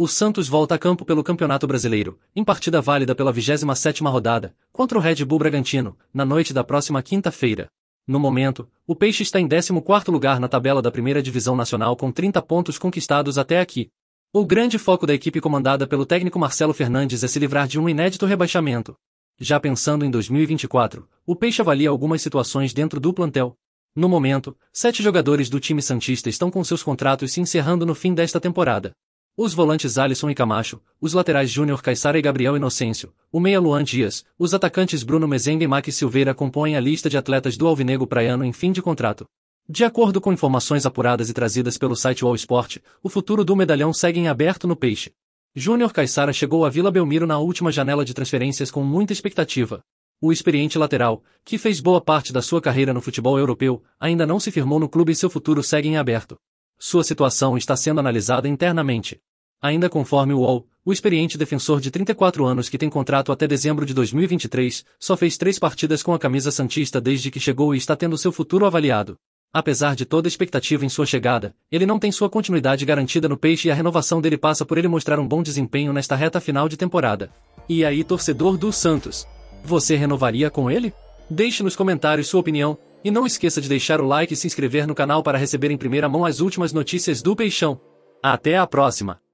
O Santos volta a campo pelo Campeonato Brasileiro, em partida válida pela 27ª rodada, contra o Red Bull Bragantino, na noite da próxima quinta-feira. No momento, o Peixe está em 14º lugar na tabela da Primeira Divisão Nacional com 30 pontos conquistados até aqui. O grande foco da equipe comandada pelo técnico Marcelo Fernandes é se livrar de um inédito rebaixamento. Já pensando em 2024, o Peixe avalia algumas situações dentro do plantel. No momento, sete jogadores do time Santista estão com seus contratos se encerrando no fim desta temporada. Os volantes Alisson e Camacho, os laterais Júnior Caixara e Gabriel Inocêncio, o meia Luan Dias, os atacantes Bruno Mezenga e Max Silveira compõem a lista de atletas do Alvinegro Praiano em fim de contrato. De acordo com informações apuradas e trazidas pelo site All Sport, o futuro do medalhão segue em aberto no peixe. Júnior Caixara chegou à Vila Belmiro na última janela de transferências com muita expectativa. O experiente lateral, que fez boa parte da sua carreira no futebol europeu, ainda não se firmou no clube e seu futuro segue em aberto. Sua situação está sendo analisada internamente. Ainda conforme o UOL, o experiente defensor de 34 anos que tem contrato até dezembro de 2023, só fez três partidas com a camisa Santista desde que chegou e está tendo seu futuro avaliado. Apesar de toda expectativa em sua chegada, ele não tem sua continuidade garantida no peixe e a renovação dele passa por ele mostrar um bom desempenho nesta reta final de temporada. E aí, torcedor do Santos? Você renovaria com ele? Deixe nos comentários sua opinião, e não esqueça de deixar o like e se inscrever no canal para receber em primeira mão as últimas notícias do Peixão. Até a próxima!